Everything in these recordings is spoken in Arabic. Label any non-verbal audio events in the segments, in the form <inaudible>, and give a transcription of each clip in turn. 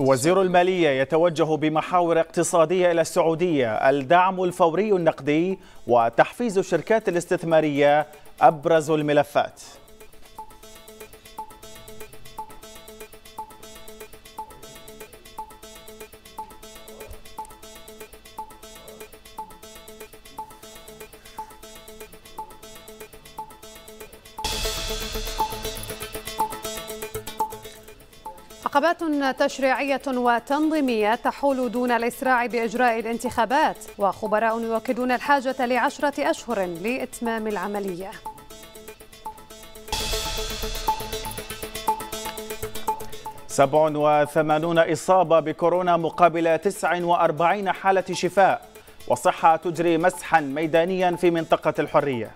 وزير المالية يتوجه بمحاور اقتصادية إلى السعودية الدعم الفوري النقدي وتحفيز الشركات الاستثمارية أبرز الملفات إجراءات تشريعية وتنظيمية تحول دون الإسراع بإجراء الانتخابات وخبراء يؤكدون الحاجة لعشرة أشهر لإتمام العملية سبع وثمانون إصابة بكورونا مقابل تسع وأربعين حالة شفاء وصحة تجري مسحا ميدانيا في منطقة الحرية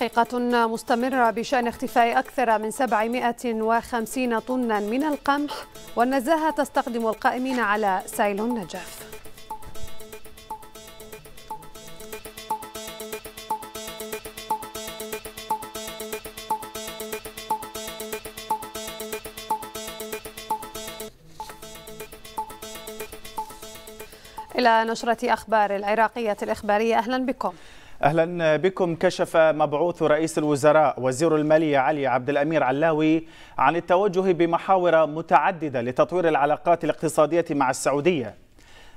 تحقيقات مستمرة بشأن اختفاء أكثر من 750 طنا من القمح والنزاهة تستقدم القائمين على سيل النجف إلى نشرة أخبار العراقية الإخبارية أهلا بكم اهلا بكم كشف مبعوث رئيس الوزراء وزير الماليه علي عبد الامير علاوي عن التوجه بمحاور متعدده لتطوير العلاقات الاقتصاديه مع السعوديه.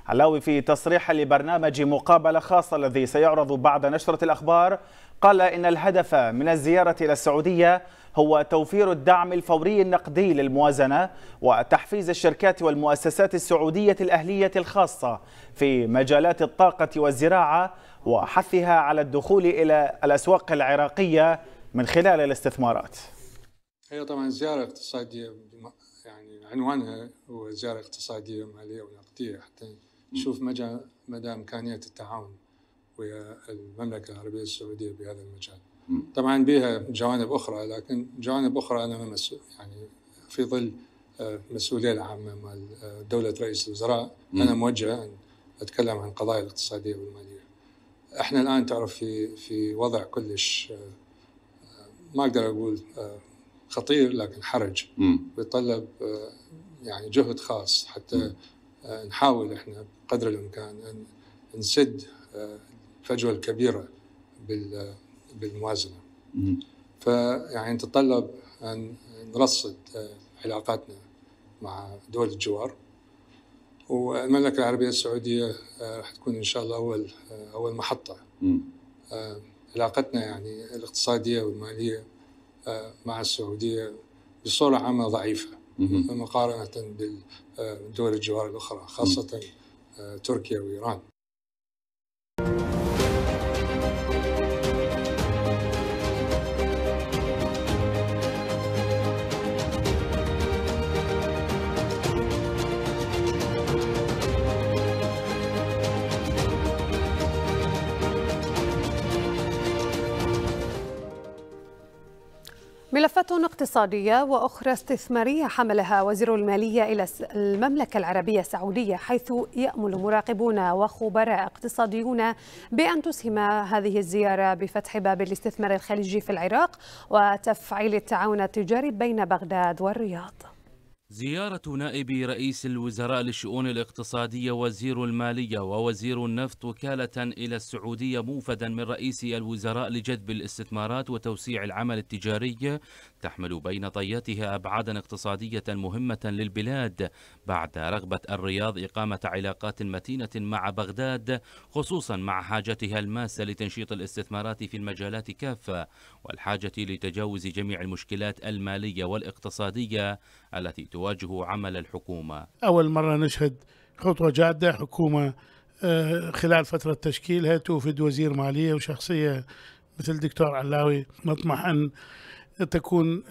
علاوي في تصريح لبرنامج مقابله خاصه الذي سيعرض بعد نشره الاخبار قال ان الهدف من الزياره الى السعوديه هو توفير الدعم الفوري النقدي للموازنه وتحفيز الشركات والمؤسسات السعوديه الاهليه الخاصه في مجالات الطاقه والزراعه وحثها على الدخول إلى الأسواق العراقية من خلال الاستثمارات هي طبعا زيارة اقتصادية يعني عنوانها هو زيارة اقتصادية ومالية ونقدية حتى نشوف مدى إمكانية التعاون ويا المملكة العربية السعودية بهذا المجال طبعا بها جوانب أخرى لكن جوانب أخرى أنا مسؤول يعني في ظل المسؤولية آه، العامة مال آه، دولة رئيس الوزراء أنا موجه أن أتكلم عن قضايا الاقتصادية والمالية احنا الان تعرف في في وضع كلش آه، ما اقدر اقول آه، خطير لكن حرج ويتطلب آه، يعني جهد خاص حتى نحاول احنا قدر الامكان ان نسد الفجوه الكبيره بالموازنه فيعني تتطلب ان نرصد علاقاتنا مع دول الجوار والمملكه العربيه السعوديه آه، راح تكون ان شاء الله اول آه، اول محطه م. آه، علاقتنا يعني الاقتصاديه والماليه مع السعوديه بصوره عامه ضعيفه مقارنه بالدول الجوار الاخرى خاصه م. تركيا وايران ملفات اقتصادية وأخرى استثمارية حملها وزير المالية إلى المملكة العربية السعودية حيث يأمل مراقبون وخبراء اقتصاديون بأن تسهم هذه الزيارة بفتح باب الاستثمار الخليجي في العراق وتفعيل التعاون التجاري بين بغداد والرياض زيارة نائب رئيس الوزراء للشؤون الاقتصادية وزير المالية ووزير النفط وكالة إلى السعودية موفدا من رئيس الوزراء لجذب الاستثمارات وتوسيع العمل التجاري تحمل بين طياتها أبعادا اقتصادية مهمة للبلاد بعد رغبة الرياض إقامة علاقات متينة مع بغداد خصوصا مع حاجتها الماسة لتنشيط الاستثمارات في المجالات كافة والحاجة لتجاوز جميع المشكلات المالية والاقتصادية التي تواجه عمل الحكومة أول مرة نشهد خطوة جادة حكومة آه، خلال فترة تشكيلها توفد وزير مالية وشخصية مثل دكتور علاوي نطمح أن تكون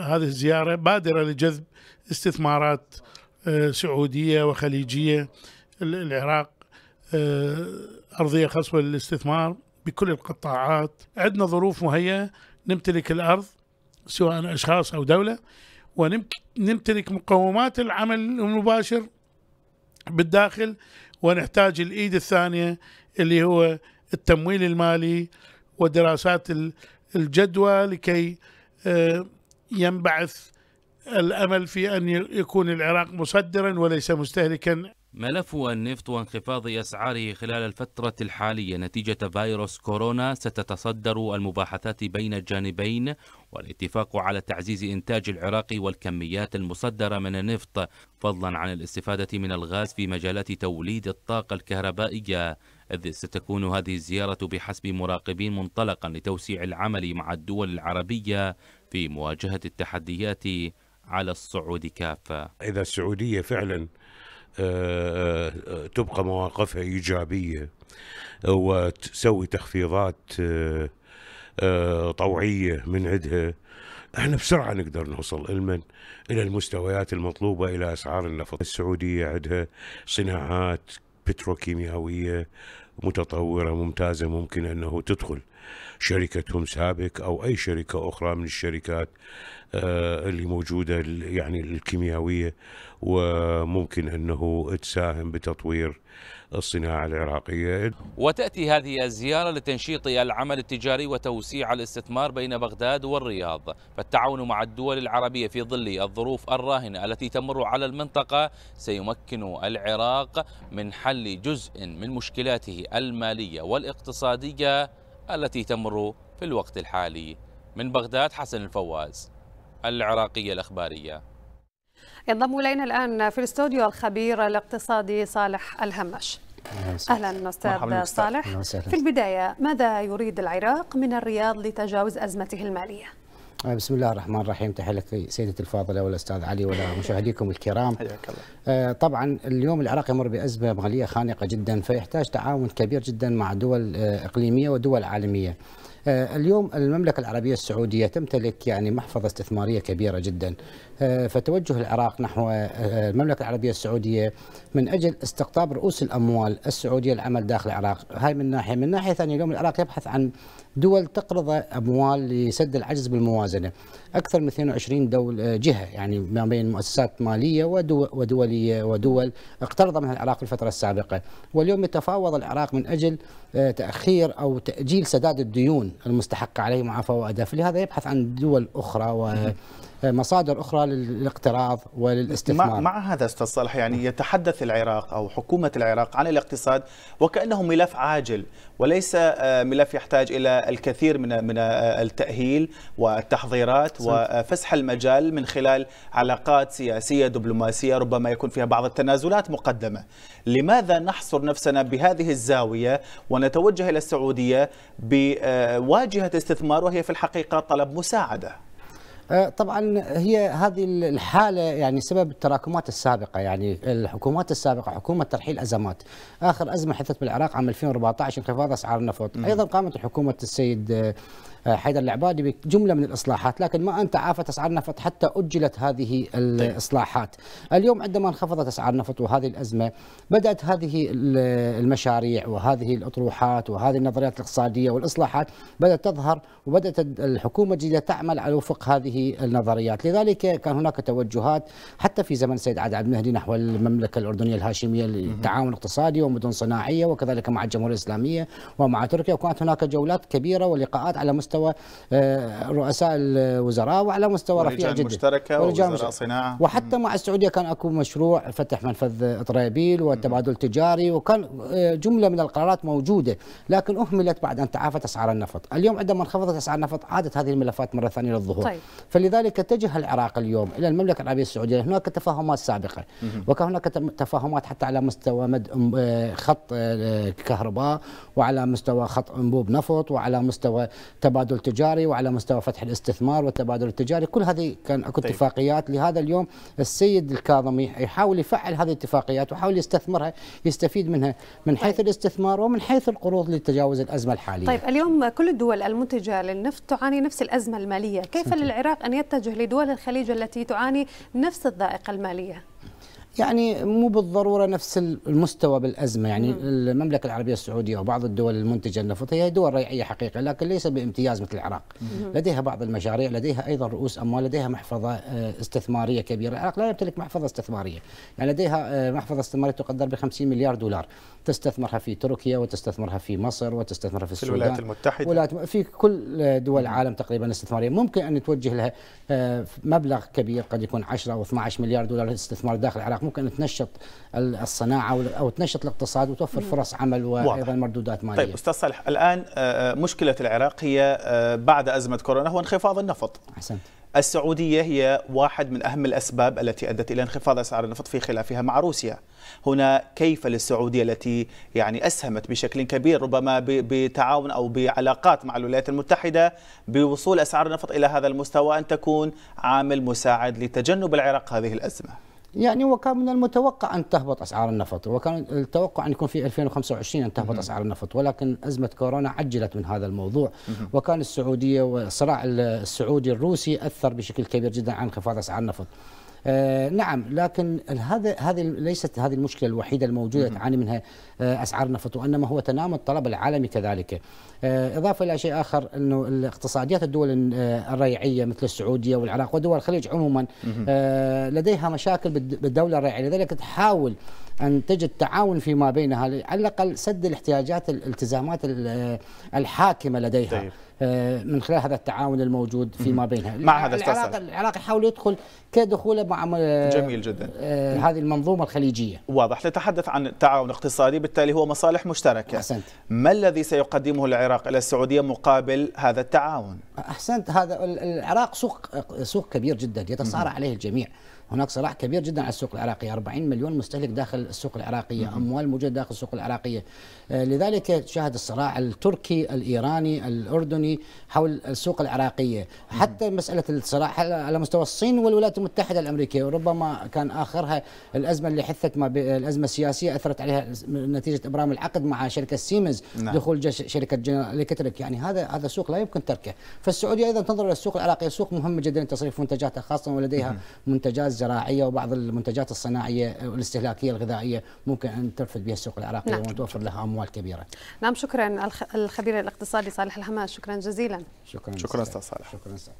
هذه الزيارة بادرة لجذب استثمارات آه، سعودية وخليجية العراق آه، أرضية خصبة للاستثمار بكل القطاعات عندنا ظروف مهيئة نمتلك الأرض سواء أشخاص أو دولة ونمتلك مقومات العمل المباشر بالداخل ونحتاج الإيد الثانية اللي هو التمويل المالي ودراسات الجدوى لكي آه، ينبعث الامل في ان يكون العراق مصدرا وليس مستهلكا ملف النفط وانخفاض أسعاره خلال الفترة الحالية نتيجة فيروس كورونا ستتصدر المباحثات بين الجانبين والاتفاق على تعزيز إنتاج العراق والكميات المصدرة من النفط فضلا عن الاستفادة من الغاز في مجالات توليد الطاقة الكهربائية إذ ستكون هذه الزيارة بحسب مراقبين منطلقا لتوسيع العمل مع الدول العربية في مواجهة التحديات على الصعود كافة إذا السعودية فعلا آه، آه، آه، تبقى مواقفها إيجابية وتسوي تخفيضات طوعية من عندها احنا بسرعة نقدر نوصل المن إلى المستويات المطلوبة إلى أسعار النفط السعودية عندها صناعات بتروكيماويه متطورة ممتازة ممكن أنه تدخل شركتهم سابك أو أي شركة أخرى من الشركات آه، اللي موجودة يعني الكيميائية وممكن أنه تساهم بتطوير الصناعة العراقية وتأتي هذه الزيارة لتنشيط العمل التجاري وتوسيع الاستثمار بين بغداد والرياض فالتعاون مع الدول العربية في ظل الظروف الراهنة التي تمر على المنطقة سيمكن العراق من حل جزء من مشكلاته المالية والاقتصادية التي تمر في الوقت الحالي من بغداد حسن الفواز العراقية الأخبارية ينضم إلينا الآن في الاستوديو الخبير الاقتصادي صالح الهمش اهلا استاذ صالح في البدايه ماذا يريد العراق من الرياض لتجاوز ازمته الماليه آه، بسم الله الرحمن الرحيم تحية لك سيدتي الفاضلة والأستاذ علي <laughs> مشاهديكم الكرام آه، طبعا اليوم العراق يمر بأزمة مالية خانقة جدا فيحتاج تعاون كبير جدا مع دول آه، إقليمية ودول عالمية اليوم المملكة العربية السعودية تمتلك يعني محفظة استثمارية كبيرة جدا فتوجه العراق نحو المملكة العربية السعودية من أجل استقطاب رؤوس الأموال السعودية العمل داخل العراق هاي من ناحية من ناحية ثانية اليوم العراق يبحث عن دول تقرض اموال لسد العجز بالموازنه اكثر من 22 دول جهه يعني ما بين مؤسسات ماليه ودول ودوليه ودول اقترض منها العراق في الفتره السابقه واليوم يتفاوض العراق من اجل آه، تاخير او تاجيل سداد الديون المستحقه عليه مع فوائدها فلهذا يبحث عن دول اخرى و مصادر أخرى للاقتراض وللاستثمار مع, مع هذا أستاذ صالح يعني يتحدث العراق أو حكومة العراق عن الاقتصاد وكأنه ملف عاجل وليس آه، ملف يحتاج إلى الكثير من من آه، التأهيل والتحضيرات وفسح المجال من خلال علاقات سياسية دبلوماسية ربما يكون فيها بعض التنازلات مقدمة لماذا نحصر نفسنا بهذه الزاوية ونتوجه إلى السعودية بواجهة استثمار وهي في الحقيقة طلب مساعدة آه، طبعا هي هذه الحاله يعني سبب التراكمات السابقه يعني الحكومات السابقه حكومه ترحيل ازمات اخر ازمه حدثت بالعراق عام 2014 انخفاض اسعار النفط ايضا قامت حكومه السيد آه، آه، حيدر العبادي بجمله من الاصلاحات لكن ما ان تعافت اسعار النفط حتى اجلت هذه طيب. الاصلاحات اليوم عندما انخفضت اسعار النفط وهذه الازمه بدات هذه المشاريع وهذه الاطروحات وهذه النظريات الاقتصاديه والاصلاحات بدات تظهر وبدات الحكومه الجديده تعمل على وفق هذه النظريات لذلك كان هناك توجهات حتى في زمن السيد عاد عبد المهدي نحو المملكه الاردنيه الهاشميه للتعاون الاقتصادي ومدن صناعيه وكذلك مع الجمهوريه الاسلاميه ومع تركيا وكانت هناك جولات كبيره ولقاءات على مستوى مستوى آه، رؤساء الوزراء وعلى مستوى رفيع جدا مشتركه وزراء صناعه وحتى مع السعوديه كان اكو مشروع فتح منفذ اطرابيل وتبادل تجاري وكان آه، جمله من القرارات موجوده لكن اهملت بعد ان تعافت اسعار النفط اليوم عندما انخفضت اسعار النفط عادت هذه الملفات مره ثانيه للظهور طيب. فلذلك اتجه العراق اليوم الى المملكه العربيه السعوديه هناك تفاهمات سابقه وكان هناك تفاهمات حتى على مستوى مد آه، خط كهرباء وعلى مستوى خط انبوب نفط وعلى مستوى تبادل تبادل تجاري وعلى مستوى فتح الاستثمار والتبادل التجاري كل هذه كان اكو طيب. اتفاقيات لهذا اليوم السيد الكاظمي يحاول يفعل هذه الاتفاقيات ويحاول يستثمرها يستفيد منها من حيث طيب. الاستثمار ومن حيث القروض لتجاوز الازمه الحاليه طيب اليوم كل الدول المنتجه للنفط تعاني نفس الازمه الماليه كيف سنتي. للعراق ان يتجه لدول الخليج التي تعاني نفس الضائقه الماليه يعني مو بالضروره نفس المستوى بالازمه يعني مم. نعم. المملكه العربيه السعوديه وبعض الدول المنتجه النفط هي دول ريعيه حقيقه لكن ليس بامتياز مثل العراق مم. نعم. لديها بعض المشاريع لديها ايضا رؤوس اموال لديها محفظه آه، استثماريه كبيره العراق لا يمتلك محفظه استثماريه يعني لديها آه، محفظه استثماريه تقدر ب 50 مليار دولار تستثمرها في تركيا وتستثمرها في مصر وتستثمرها في, في السودان الولايات المتحده في كل آه، دول نعم. العالم تقريبا استثماريه ممكن ان توجه لها مبلغ كبير قد يكون 10 او 12 مليار دولار استثمار داخل العراق العراق ممكن تنشط الصناعه او تنشط الاقتصاد وتوفر فرص عمل وايضا مردودات ماليه. طيب استاذ صالح الان آه، آه، مشكله العراق هي آه، بعد ازمه كورونا هو انخفاض النفط. احسنت. السعودية هي واحد من أهم الأسباب التي أدت إلى انخفاض أسعار النفط في خلافها مع روسيا هنا كيف للسعودية التي يعني أسهمت بشكل كبير ربما بتعاون أو بعلاقات مع الولايات المتحدة بوصول أسعار النفط إلى هذا المستوى أن تكون عامل مساعد لتجنب العراق هذه الأزمة يعني وكان من المتوقع ان تهبط اسعار النفط وكان التوقع ان يكون في 2025 ان تهبط اسعار النفط ولكن ازمه كورونا عجلت من هذا الموضوع وكان السعوديه والصراع السعودي الروسي اثر بشكل كبير جدا على انخفاض اسعار النفط آه، نعم لكن هذا هذه ليست هذه المشكله الوحيده الموجوده تعاني منها آه، اسعار النفط وانما هو تنامى الطلب العالمي كذلك آه، اضافه الى شيء اخر انه الاقتصاديات الدول الريعيه مثل السعوديه والعراق ودول الخليج عموما لديها مشاكل بالدوله الريعيه لذلك تحاول ان تجد تعاون فيما بينها على الاقل سد الاحتياجات الالتزامات الحاكمه لديها طيب. آه، من خلال هذا التعاون الموجود فيما بينها مع هذا العراق العراق يحاول يدخل كدخوله مع آه، جميل جدا آه، هذه المنظومه الخليجيه واضح نتحدث عن تعاون اقتصادي بالتالي هو مصالح مشتركه احسنت ما الذي سيقدمه العراق الى السعوديه مقابل هذا التعاون احسنت هذا العراق سوق سوق كبير جدا يتصارع عليه الجميع هناك صراع كبير جدا على السوق العراقي 40 مليون مستهلك داخل السوق العراقية أموال موجودة داخل السوق العراقية آه، لذلك شاهد الصراع التركي الإيراني الأردني حول السوق العراقية حتى مسألة الصراع على مستوى الصين والولايات المتحدة الأمريكية وربما كان آخرها الأزمة اللي حثت ما الأزمة السياسية أثرت عليها نتيجة إبرام العقد مع شركة سيمز نعم. دخول شركة جنرال الكتريك يعني هذا هذا سوق لا يمكن تركه فالسعودية ايضا تنظر إلى السوق العراقية سوق مهم جدا لتصريف منتجاتها خاصة ولديها منتجات الزراعيه وبعض المنتجات الصناعيه والاستهلاكيه الغذائيه ممكن ان ترفد بها السوق العراقي نعم. وتوفر لها اموال كبيره. نعم شكرا الخبير الاقتصادي صالح الحماس شكرا جزيلا. شكرا شكرا استاذ صالح. شكرا استاذ.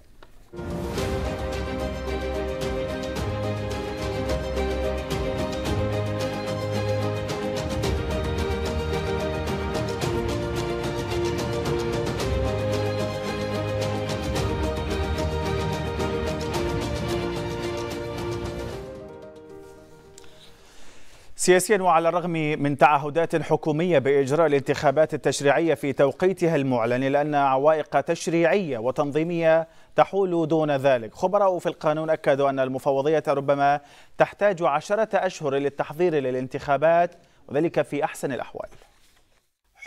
سياسيا وعلى الرغم من تعهدات حكوميه باجراء الانتخابات التشريعيه في توقيتها المعلن الا ان عوائق تشريعيه وتنظيميه تحول دون ذلك خبراء في القانون اكدوا ان المفوضيه ربما تحتاج عشره اشهر للتحضير للانتخابات وذلك في احسن الاحوال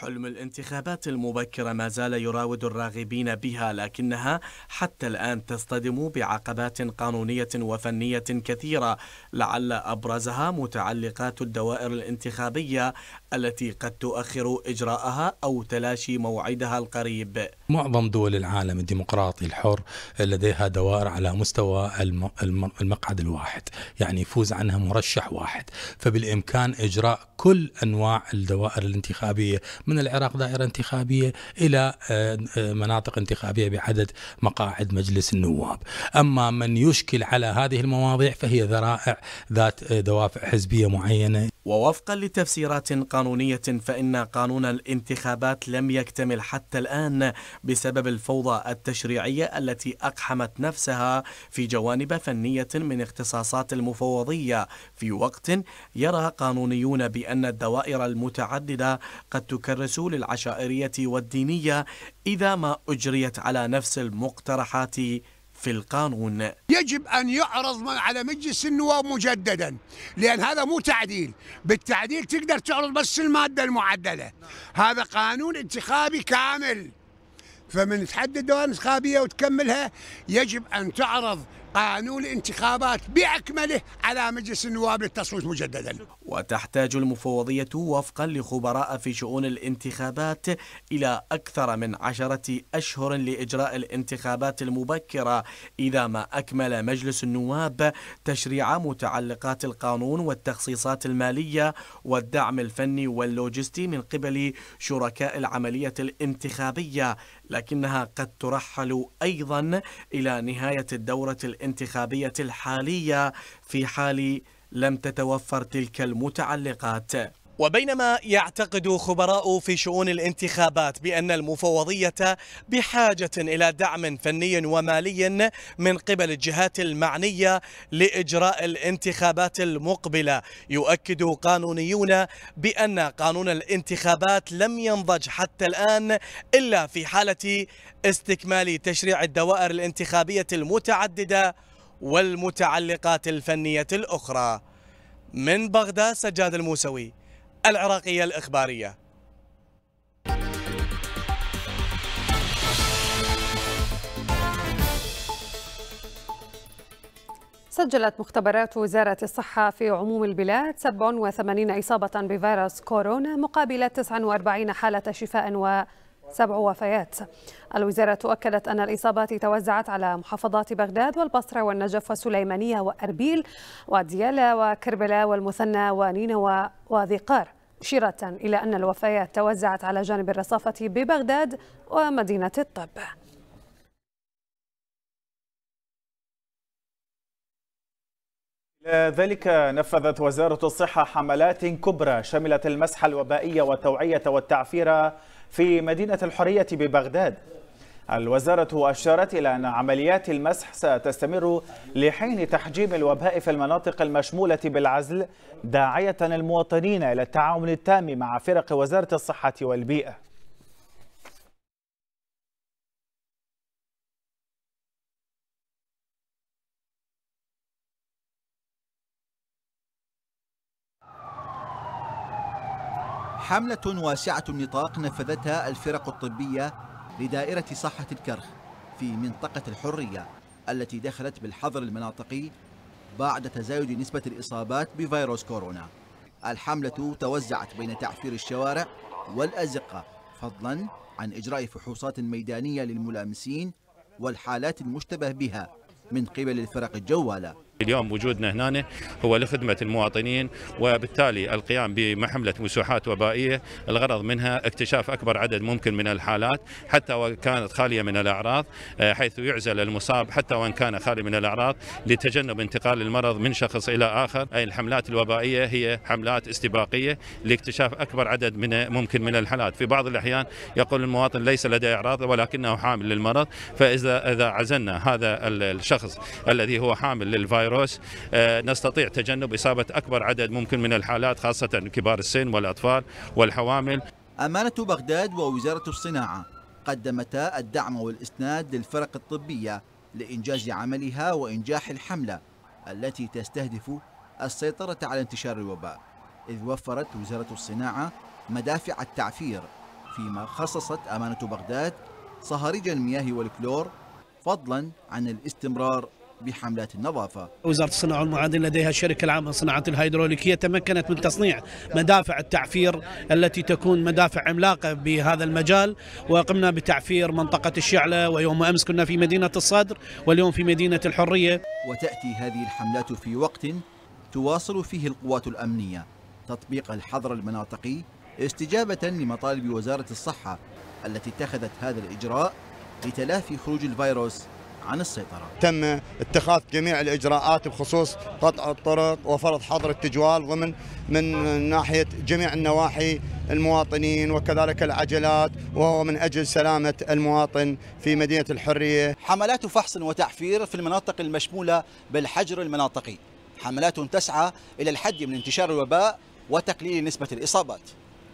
حلم الانتخابات المبكرة ما زال يراود الراغبين بها لكنها حتى الآن تصطدم بعقبات قانونية وفنية كثيرة لعل أبرزها متعلقات الدوائر الانتخابية التي قد تؤخر إجراءها أو تلاشي موعدها القريب معظم دول العالم الديمقراطي الحر لديها دوائر على مستوى المقعد الواحد يعني يفوز عنها مرشح واحد فبالإمكان إجراء كل أنواع الدوائر الانتخابية من من العراق دائرة انتخابية إلى آه، آه، مناطق انتخابية بعدد مقاعد مجلس النواب أما من يشكل على هذه المواضيع فهي ذرائع ذات آه، دوافع حزبية معينة ووفقا لتفسيرات قانونية فإن قانون الانتخابات لم يكتمل حتى الآن بسبب الفوضى التشريعية التي أقحمت نفسها في جوانب فنية من اختصاصات المفوضية في وقت يرى قانونيون بأن الدوائر المتعددة قد تكرس للعشائرية والدينية إذا ما أجريت على نفس المقترحات في القانون يجب أن يعرض على مجلس النواب مجددا لأن هذا مو تعديل بالتعديل تقدر تعرض بس المادة المعدلة هذا قانون انتخابي كامل فمن تحدد دوائر انتخابية وتكملها يجب أن تعرض قانون الانتخابات بأكمله على مجلس النواب للتصويت مجددا وتحتاج المفوضية وفقا لخبراء في شؤون الانتخابات إلى أكثر من عشرة أشهر لإجراء الانتخابات المبكرة إذا ما أكمل مجلس النواب تشريع متعلقات القانون والتخصيصات المالية والدعم الفني واللوجستي من قبل شركاء العملية الانتخابية لكنها قد ترحل أيضا إلى نهاية الدورة الانتخابية الحالية في حال لم تتوفر تلك المتعلقات وبينما يعتقد خبراء في شؤون الانتخابات بأن المفوضية بحاجة إلى دعم فني ومالي من قبل الجهات المعنية لإجراء الانتخابات المقبلة يؤكد قانونيون بأن قانون الانتخابات لم ينضج حتى الآن إلا في حالة استكمال تشريع الدوائر الانتخابية المتعددة والمتعلقات الفنية الأخرى من بغداد سجاد الموسوي العراقية الإخبارية سجلت مختبرات وزارة الصحة في عموم البلاد 87 إصابة بفيروس كورونا مقابل 49 حالة شفاء و سبع وفيات الوزارة أكدت أن الإصابات توزعت على محافظات بغداد والبصرة والنجف وسليمانية وأربيل وديالى وكربلاء والمثنى ونينوى وذقار مشيرة إلى أن الوفيات توزعت على جانب الرصافة ببغداد ومدينة الطب إلى ذلك نفذت وزارة الصحة حملات كبرى شملت المسح الوبائي والتوعية والتعفير في مدينة الحرية ببغداد الوزارة أشارت إلى أن عمليات المسح ستستمر لحين تحجيم الوباء في المناطق المشمولة بالعزل داعية المواطنين إلى التعاون التام مع فرق وزارة الصحة والبيئة حملة واسعة النطاق نفذتها الفرق الطبية لدائرة صحة الكرخ في منطقة الحرية التي دخلت بالحظر المناطقي بعد تزايد نسبة الإصابات بفيروس كورونا الحملة توزعت بين تعفير الشوارع والأزقة فضلا عن إجراء فحوصات ميدانية للملامسين والحالات المشتبه بها من قبل الفرق الجوالة اليوم وجودنا هنا هو لخدمة المواطنين وبالتالي القيام بمحملة مسوحات وبائية الغرض منها اكتشاف أكبر عدد ممكن من الحالات حتى وإن كانت خالية من الأعراض آه، حيث يعزل المصاب حتى وإن كان خالي من الأعراض لتجنب انتقال المرض من شخص إلى آخر أي الحملات الوبائية هي حملات استباقية لاكتشاف أكبر عدد من ممكن من الحالات في بعض الأحيان يقول المواطن ليس لديه أعراض ولكنه حامل للمرض فإذا إذا عزلنا هذا الشخص الذي هو حامل للفيروس الفيروس آه، نستطيع تجنب إصابة أكبر عدد ممكن من الحالات خاصة كبار السن والأطفال والحوامل أمانة بغداد ووزارة الصناعة قدمتا الدعم والإسناد للفرق الطبية لإنجاز عملها وإنجاح الحملة التي تستهدف السيطرة على انتشار الوباء إذ وفرت وزارة الصناعة مدافع التعفير فيما خصصت أمانة بغداد صهاريج المياه والكلور فضلا عن الاستمرار بحملات النظافة وزارة الصناعة والمعادن لديها الشركة العامة لصناعة الهيدروليكية تمكنت من تصنيع مدافع التعفير التي تكون مدافع عملاقة بهذا المجال وقمنا بتعفير منطقة الشعلة ويوم أمس كنا في مدينة الصدر واليوم في مدينة الحرية وتأتي هذه الحملات في وقت تواصل فيه القوات الأمنية تطبيق الحظر المناطقي استجابة لمطالب وزارة الصحة التي اتخذت هذا الإجراء لتلافي خروج الفيروس عن السيطرة تم اتخاذ جميع الإجراءات بخصوص قطع الطرق وفرض حظر التجوال ضمن من ناحية جميع النواحي المواطنين وكذلك العجلات وهو من أجل سلامة المواطن في مدينة الحرية حملات فحص وتحفير في المناطق المشمولة بالحجر المناطقي حملات تسعى إلى الحد من انتشار الوباء وتقليل نسبة الإصابات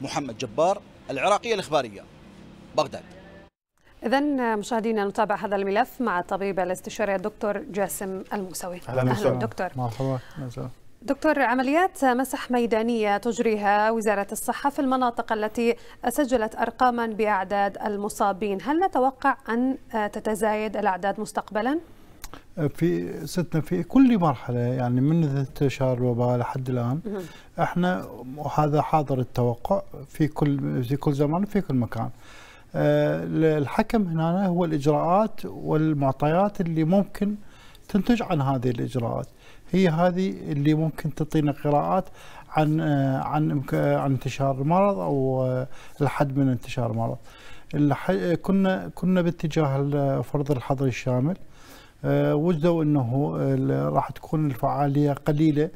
محمد جبار العراقية الإخبارية بغداد إذا مشاهدينا نتابع هذا الملف مع الطبيب الاستشاري الدكتور جاسم الموسوي أهلا, أهلا, دكتور مرحبا دكتور عمليات مسح ميدانية تجريها وزارة الصحة في المناطق التي سجلت أرقاما بأعداد المصابين هل نتوقع أن تتزايد الأعداد مستقبلا؟ في ستنا في كل مرحلة يعني من انتشار الوباء لحد الآن احنا وهذا حاضر التوقع في كل في كل زمان وفي كل مكان. آه، الحكم هنا هو الإجراءات والمعطيات اللي ممكن تنتج عن هذه الإجراءات هي هذه اللي ممكن تعطينا قراءات عن آه، عن آه، عن انتشار المرض او الحد من انتشار المرض. كنا كنا باتجاه فرض الحظر الشامل وجدوا انه راح تكون الفعاليه قليله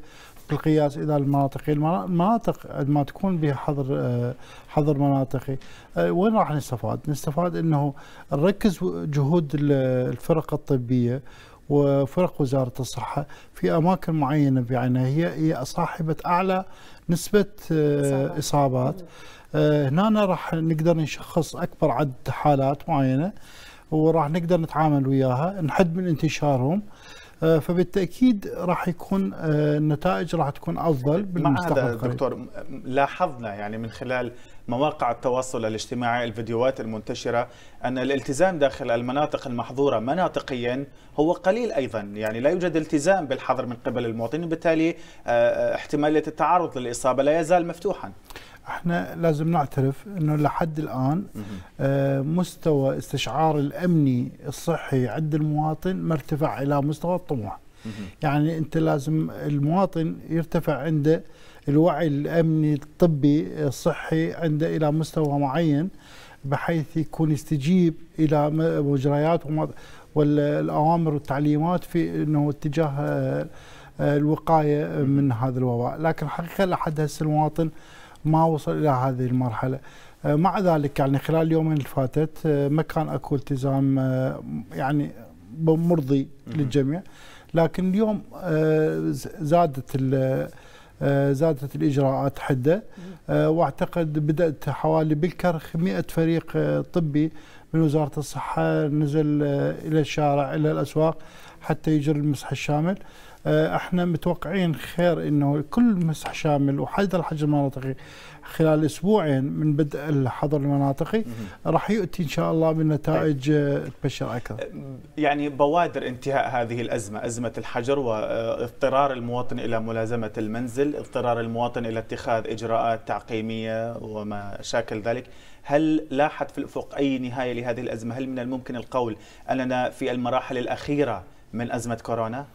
بالقياس الى المناطق المناطق ما تكون بها حظر آه، حظر مناطقي آه، وين راح نستفاد؟ نستفاد انه نركز جهود الفرق الطبيه وفرق وزارة الصحة في أماكن معينة بعينها هي هي صاحبة أعلى نسبة آه، إصابات هنا راح نقدر نشخص أكبر عدد حالات معينة وراح نقدر نتعامل وياها نحد من انتشارهم آه، فبالتاكيد راح يكون آه، النتائج راح تكون افضل بالمستقبل مع هذا دكتور لاحظنا يعني من خلال مواقع التواصل الاجتماعي الفيديوهات المنتشره ان الالتزام داخل المناطق المحظوره مناطقيا هو قليل ايضا يعني لا يوجد التزام بالحظر من قبل المواطنين بالتالي آه، احتماليه التعرض للاصابه لا يزال مفتوحا احنا لازم نعترف انه لحد الان آه، مستوى استشعار الامني الصحي عند المواطن مرتفع الى مستوى الطموح يعني انت لازم المواطن يرتفع عنده الوعي الامني الطبي الصحي عنده الى مستوى معين بحيث يكون يستجيب الى مجريات والاوامر والتعليمات في انه اتجاه آه، آه، الوقايه من هذا الوباء، لكن حقيقه لحد هسه المواطن ما وصل الى هذه المرحله آه، مع ذلك يعني خلال اليومين اللي فاتت آه، ما كان اكو التزام آه، يعني مرضي للجميع لكن اليوم زادت زادت الاجراءات حده واعتقد بدات حوالي بالكرخ 100 فريق طبي من وزاره الصحه نزل الى الشارع الى الاسواق حتى يجري المسح الشامل آه، احنا متوقعين خير انه كل مسح شامل وحد الحجر المناطقي خلال اسبوعين من بدء الحظر المناطقي راح يؤتي ان شاء الله بنتائج تبشر آه، اكثر. آه، يعني بوادر انتهاء هذه الازمه، ازمه الحجر واضطرار المواطن الى ملازمه المنزل، اضطرار المواطن الى اتخاذ اجراءات تعقيميه وما شاكل ذلك، هل لاحت في الافق اي نهايه لهذه الازمه؟ هل من الممكن القول اننا في المراحل الاخيره من ازمه كورونا؟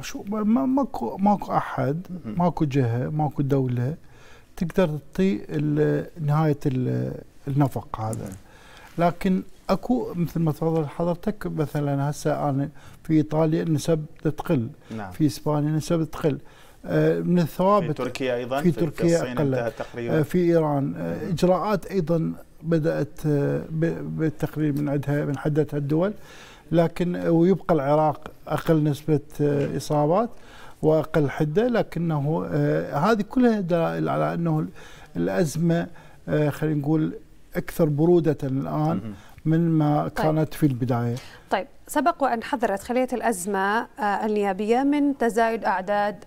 شو ماكو ماكو احد ماكو جهه ماكو دوله تقدر تعطي نهايه النفق هذا لكن اكو مثل ما تفضل حضرتك مثلا هسه انا في ايطاليا النسب تقل نعم. في اسبانيا النسب تقل آه من الثوابت في تركيا ايضا في, في تركيا آه في ايران آه اجراءات ايضا بدات آه، بالتقرير من عندها من حدتها الدول لكن ويبقى العراق اقل نسبه آه، اصابات واقل حده لكنه آه، هذه كلها دلائل على انه الازمه آه، خلينا نقول اكثر بروده الان من ما طيب. كانت طيب. في البدايه. طيب سبق وان حذرت خليه الازمه النيابيه من تزايد اعداد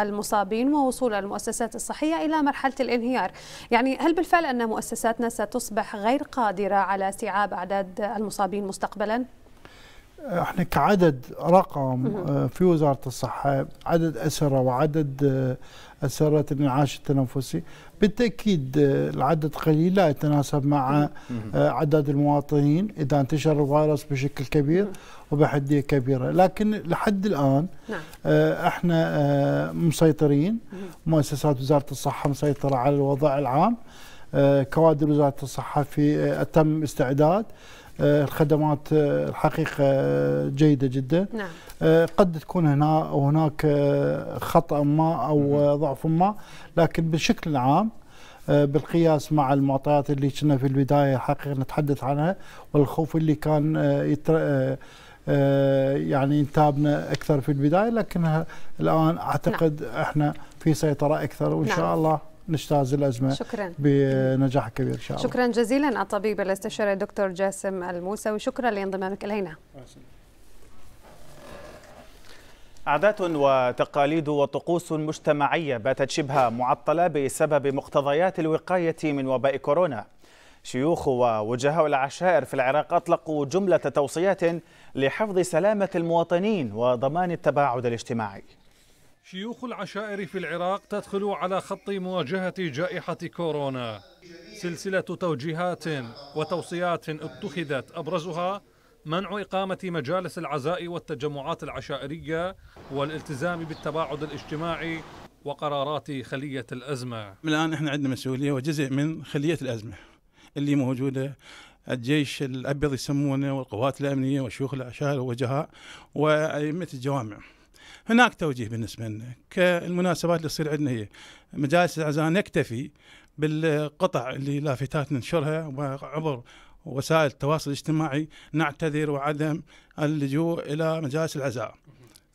المصابين ووصول المؤسسات الصحيه الى مرحله الانهيار، يعني هل بالفعل ان مؤسساتنا ستصبح غير قادره على استيعاب اعداد المصابين مستقبلا؟ احنا كعدد رقم آه، في وزاره الصحه عدد اسره وعدد آه، اسرات الانعاش التنفسي بالتاكيد آه، العدد قليل لا يتناسب مع عدد المواطنين اذا انتشر الفيروس بشكل كبير وبحديه كبيره لكن لحد الان نعم. احنا مسيطرين مؤسسات وزاره الصحه مسيطره على الوضع العام كوادر وزاره الصحه في تم استعداد آه، الخدمات آه، الحقيقه آه، جيده جدا نعم. قد تكون هنا او هناك خطا ما او ضعف ما لكن بشكل عام بالقياس مع المعطيات اللي كنا في البدايه حقيقه نتحدث عنها والخوف اللي كان يتر... يعني انتابنا اكثر في البدايه لكن الان اعتقد نعم. احنا في سيطره اكثر وان نعم. شاء الله نجتاز الازمه شكرا بنجاح كبير ان شاء الله شكرا جزيلا الطبيب الاستشاري الدكتور جاسم الموسوي شكرا لانضمامك الينا عادات وتقاليد وطقوس مجتمعيه باتت شبه معطله بسبب مقتضيات الوقايه من وباء كورونا شيوخ ووجهاء العشائر في العراق أطلقوا جملة توصيات لحفظ سلامة المواطنين وضمان التباعد الاجتماعي شيوخ العشائر في العراق تدخل على خط مواجهة جائحة كورونا سلسلة توجيهات وتوصيات اتخذت أبرزها منع إقامة مجالس العزاء والتجمعات العشائرية والالتزام بالتباعد الاجتماعي وقرارات خلية الأزمة الآن إحنا عندنا مسؤولية وجزء من خلية الأزمة اللي موجودة الجيش الأبيض يسمونه والقوات الأمنية وشيوخ العشائر ووجهاء وأئمة الجوامع هناك توجيه بالنسبه لنا كالمناسبات اللي تصير عندنا هي مجالس العزاء نكتفي بالقطع اللي لافتات ننشرها وعبر وسائل التواصل الاجتماعي نعتذر وعدم اللجوء الى مجالس العزاء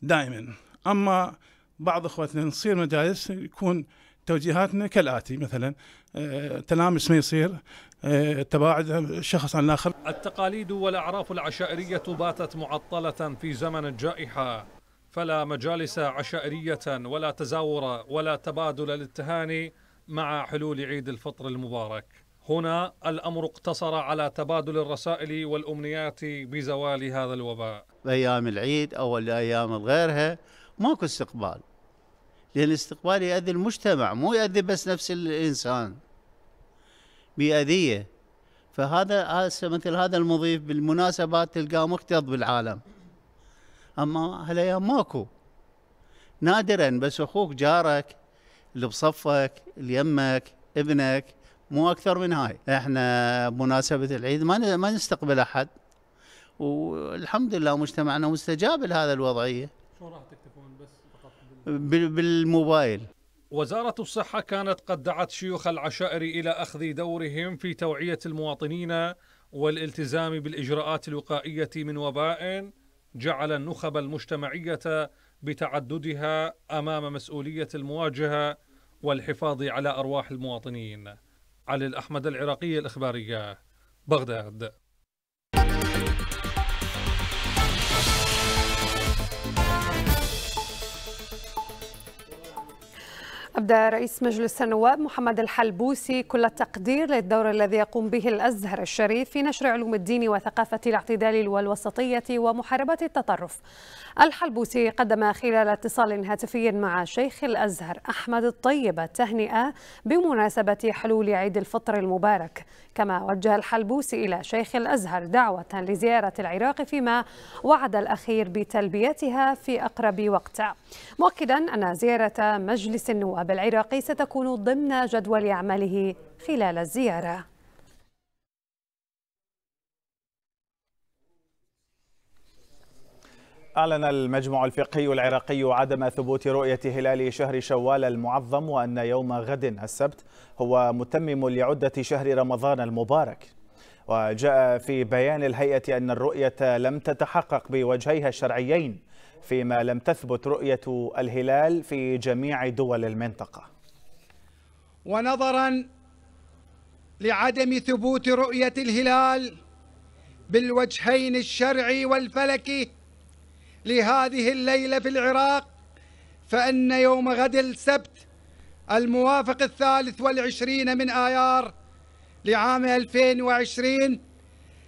دائما اما بعض اخواتنا نصير مجالس يكون توجيهاتنا كالاتي مثلا آه، تلامس ما يصير آه، تباعد الشخص عن الاخر التقاليد والاعراف العشائريه باتت معطله في زمن الجائحه فلا مجالس عشائرية ولا تزاور ولا تبادل للتهاني مع حلول عيد الفطر المبارك هنا الأمر اقتصر على تبادل الرسائل والأمنيات بزوال هذا الوباء أيام العيد أو الأيام غيرها ماكو استقبال لأن الاستقبال يأذي المجتمع مو يأذي بس نفس الإنسان بيأذية فهذا مثل هذا المضيف بالمناسبات تلقاه مكتظ بالعالم اما هالايام ماكو نادرا بس اخوك جارك اللي بصفك اللي يمك ابنك مو اكثر من هاي احنا بمناسبه العيد ما ما نستقبل احد والحمد لله مجتمعنا مستجاب لهذا الوضعيه شلون راح تكتفون بس بالموبايل وزارة الصحة كانت قد دعت شيوخ العشائر إلى أخذ دورهم في توعية المواطنين والالتزام بالإجراءات الوقائية من وباء جعل النخب المجتمعيه بتعددها امام مسؤوليه المواجهه والحفاظ على ارواح المواطنين علي الاحمد العراقي الاخباريه بغداد أكد رئيس مجلس النواب محمد الحلبوسي كل التقدير للدور الذي يقوم به الأزهر الشريف في نشر علوم الدين وثقافة الاعتدال والوسطية ومحاربة التطرف الحلبوسي قدم خلال اتصال هاتفي مع شيخ الأزهر أحمد الطيب التهنئة بمناسبة حلول عيد الفطر المبارك كما وجه الحلبوسي إلى شيخ الأزهر دعوة لزيارة العراق فيما وعد الأخير بتلبيتها في أقرب وقت مؤكدا أن زيارة مجلس النواب العراقي ستكون ضمن جدول أعماله خلال الزيارة أعلن المجمع الفقهي العراقي عدم ثبوت رؤية هلال شهر شوال المعظم وأن يوم غد السبت هو متمم لعدة شهر رمضان المبارك وجاء في بيان الهيئة أن الرؤية لم تتحقق بوجهيها الشرعيين فيما لم تثبت رؤية الهلال في جميع دول المنطقة ونظرا لعدم ثبوت رؤية الهلال بالوجهين الشرعي والفلكي لهذه الليلة في العراق فإن يوم غد السبت الموافق الثالث والعشرين من آيار لعام 2020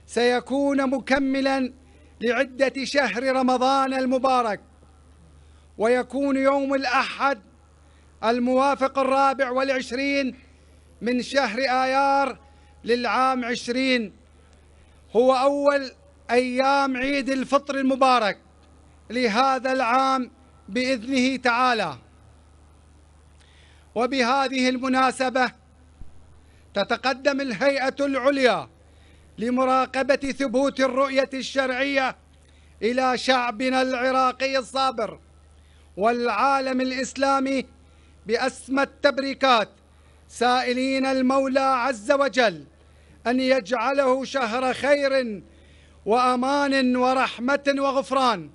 سيكون مكملاً لعدة شهر رمضان المبارك ويكون يوم الأحد الموافق الرابع والعشرين من شهر آيار للعام عشرين هو أول أيام عيد الفطر المبارك لهذا العام بإذنه تعالى وبهذه المناسبة تتقدم الهيئة العليا لمراقبة ثبوت الرؤية الشرعية إلى شعبنا العراقي الصابر والعالم الإسلامي بأسمى التبريكات سائلين المولى عز وجل أن يجعله شهر خير وأمان ورحمة وغفران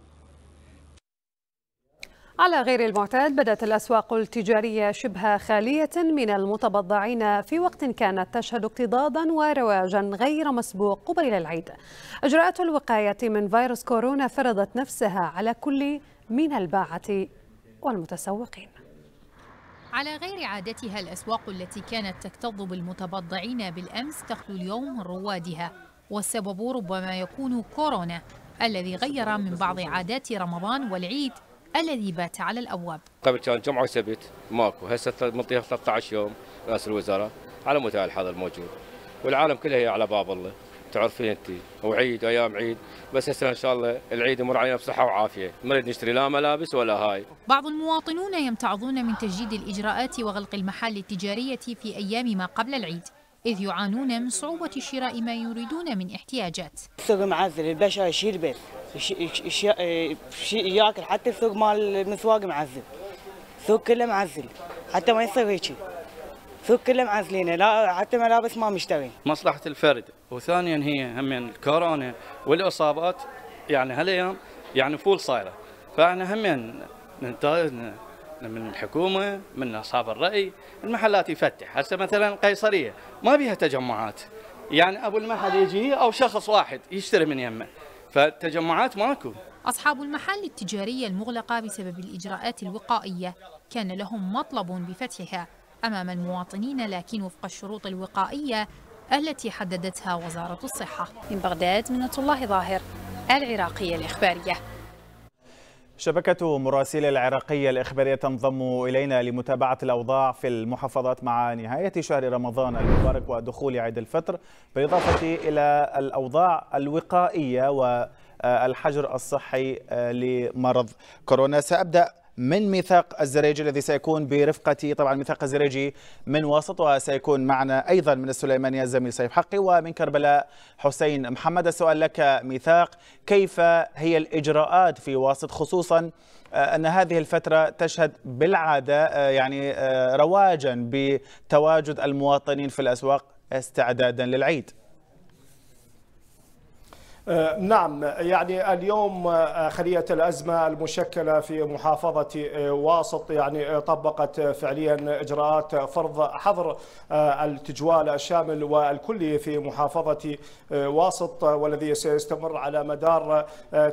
على غير المعتاد بدأت الأسواق التجارية شبه خالية من المتبضعين في وقت كانت تشهد اكتضاضا ورواجا غير مسبوق قبيل العيد إجراءات الوقاية من فيروس كورونا فرضت نفسها على كل من الباعة والمتسوقين على غير عادتها الأسواق التي كانت تكتظ بالمتبضعين بالأمس تخلو اليوم من روادها والسبب ربما يكون كورونا الذي غير من بعض عادات رمضان والعيد الذي بات على الأبواب قبل طيب، كان جمعة وسبت ماكو هسه منطيها 13 يوم رأس الوزراء على متاع هذا الموجود والعالم كلها هي على باب الله تعرفين انت وعيد وايام عيد بس هسه ان شاء الله العيد يمر علينا بصحه وعافيه ما نريد نشتري لا ملابس ولا هاي بعض المواطنون يمتعضون من تجديد الاجراءات وغلق المحال التجاريه في ايام ما قبل العيد إذ يعانون من صعوبة شراء ما يريدون من احتياجات السوق معزل البشر يشيل بيت ياكل حتى السوق مال المسواق معزل السوق كله معزل حتى ما يصير هيك السوق كله معزلينه لا حتى ملابس ما مشترين مصلحة الفرد وثانيا هي هم الكورونا والإصابات يعني هالأيام يعني فول صايرة فاحنا همين من الحكومه من اصحاب الراي المحلات يفتح هسه مثلا قيصريه ما بيها تجمعات يعني ابو المحل يجي او شخص واحد يشتري من يمه فالتجمعات ماكو أصحاب المحال التجارية المغلقة بسبب الإجراءات الوقائية كان لهم مطلب بفتحها أمام المواطنين لكن وفق الشروط الوقائية التي حددتها وزارة الصحة من بغداد منة الله ظاهر العراقية الإخبارية شبكة مراسل العراقية الإخبارية تنضم إلينا لمتابعة الأوضاع في المحافظات مع نهاية شهر رمضان المبارك ودخول عيد الفطر بالإضافة إلى الأوضاع الوقائية والحجر الصحي لمرض كورونا سأبدأ من ميثاق الزريجي الذي سيكون برفقة طبعا ميثاق الزريجي من وسط وسيكون معنا أيضا من السليمانية الزميل سيف حقي ومن كربلاء حسين محمد السؤال لك ميثاق كيف هي الإجراءات في واسط خصوصا آه، أن هذه الفترة تشهد بالعادة آه، يعني آه، رواجا بتواجد المواطنين في الأسواق استعدادا للعيد آه، نعم يعني اليوم آه، خلية الأزمة المشكلة في محافظة آه، واسط يعني طبقت فعليا إجراءات فرض حظر التجوال الشامل والكلي في محافظة واسط والذي سيستمر على مدار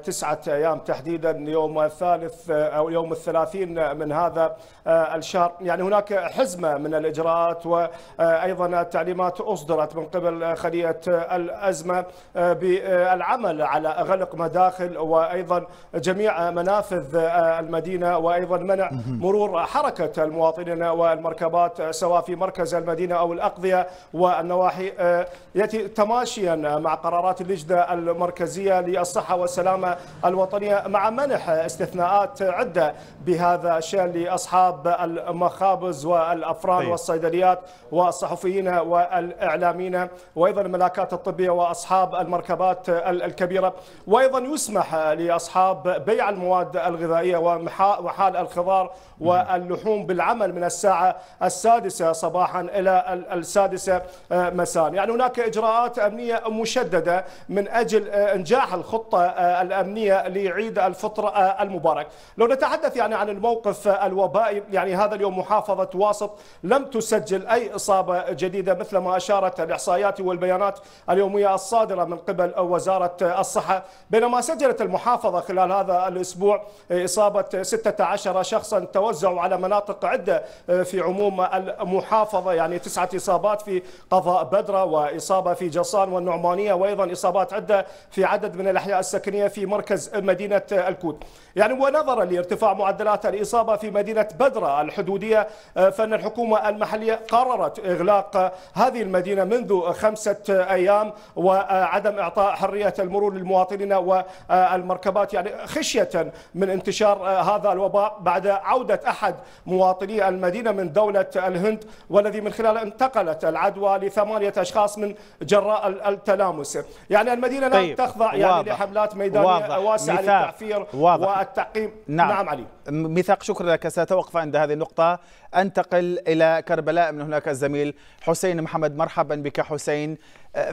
تسعة أيام تحديدا يوم الثالث أو يوم الثلاثين من هذا الشهر يعني هناك حزمة من الإجراءات وأيضا التعليمات أصدرت من قبل خلية الأزمة بال العمل على غلق مداخل وايضا جميع منافذ آه، المدينه وايضا منع مرور حركه المواطنين والمركبات سواء في مركز المدينه او الاقضيه والنواحي آه، ياتي تماشيا مع قرارات اللجنه المركزيه للصحه والسلامه الوطنيه مع منح استثناءات عده بهذا الشان لاصحاب المخابز والافران طيب. والصيدليات والصحفيين والاعلاميين وايضا الملاكات الطبيه واصحاب المركبات الكبيرة وأيضا يسمح آه، لأصحاب بيع المواد الغذائية وحال الخضار واللحوم بالعمل من الساعة السادسة صباحا إلى السادسة آه، مساء يعني هناك إجراءات أمنية مشددة من أجل آه، إنجاح الخطة الأمنية لعيد الفطر المبارك لو نتحدث يعني عن الموقف الوبائي يعني هذا اليوم محافظة واسط لم تسجل أي إصابة جديدة مثل ما أشارت الإحصائيات والبيانات اليومية الصادرة من قبل وزارة وزارة الصحة بينما سجلت المحافظة خلال هذا الأسبوع إصابة 16 شخصا توزعوا على مناطق عدة آه، في عموم المحافظة يعني تسعة إصابات في قضاء بدرة وإصابة في جصان والنعمانية وأيضا إصابات عدة في عدد من الأحياء السكنية في مركز مدينة الكود يعني ونظرا لارتفاع معدلات الإصابة في مدينة بدرة الحدودية آه، فإن الحكومة المحلية قررت إغلاق هذه المدينة منذ خمسة أيام وعدم إعطاء حرية المرور للمواطنين والمركبات يعني خشيه من انتشار آه، هذا الوباء بعد عوده احد مواطني المدينه من دوله الهند والذي من خلاله انتقلت العدوى لثمانيه اشخاص من جراء التلامس يعني المدينه طيب. تخضع يعني واضح. لحملات ميدانيه واضح. واسعه للتعفير واضح. والتعقيم نعم, نعم علي ميثاق شكرا لك ساتوقف عند هذه النقطه انتقل الى كربلاء من هناك الزميل حسين محمد مرحبا بك حسين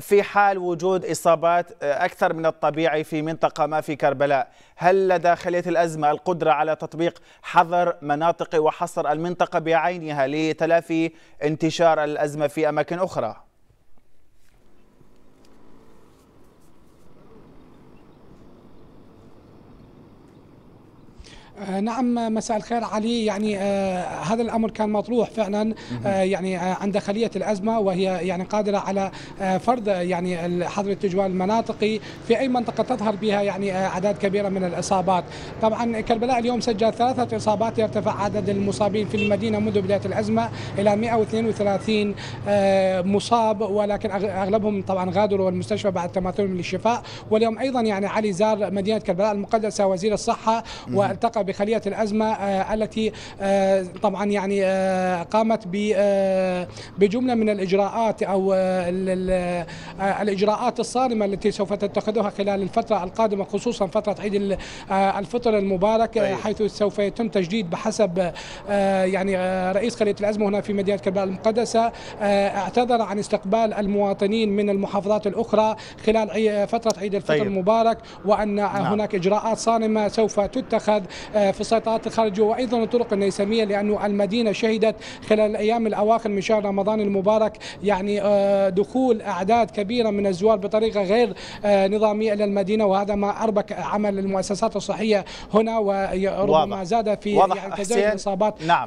في حال وجود إصابات آه، أكثر من الطبيعي في منطقة ما في كربلاء هل لدى خلية الأزمة القدرة على تطبيق حظر مناطقي وحصر المنطقة بعينها لتلافي انتشار الأزمة في أماكن أخرى؟ آه، نعم مساء الخير علي يعني آه، هذا الامر كان مطروح فعلا آه، يعني عند خليه الازمه وهي يعني قادره على فرض يعني حظر التجوال المناطقي في اي منطقه تظهر بها يعني اعداد كبيره من الاصابات طبعا كربلاء اليوم سجل ثلاثه اصابات يرتفع عدد المصابين في المدينه منذ بدايه الازمه الى 132 مصاب ولكن اغلبهم طبعا غادروا المستشفى بعد تماثلهم للشفاء واليوم ايضا يعني علي زار مدينه كربلاء المقدسه وزير الصحه والتقى بخلية الأزمة آه، التي آه، طبعا يعني آه، قامت بجملة من الإجراءات أو الإجراءات الصارمة التي سوف تتخذها خلال الفترة القادمة خصوصا فترة عيد الفطر المبارك أيوة. حيث سوف يتم تجديد بحسب يعني رئيس خلية الأزمة هنا في مدينة كربلاء المقدسة اعتذر عن استقبال المواطنين من المحافظات الأخرى خلال فترة عيد الفطر طيب. المبارك وأن نعم. هناك إجراءات صارمة سوف تتخذ في السيطرات الخارجيه وايضا الطرق النيسميه لانه المدينه شهدت خلال الايام الاواخر من شهر رمضان المبارك يعني آه، دخول اعداد كبيره من الزوار بطريقه غير آه، نظاميه الى المدينه وهذا ما اربك عمل المؤسسات الصحيه هنا وربما زاد في يعني تزايد الاصابات آه، نعم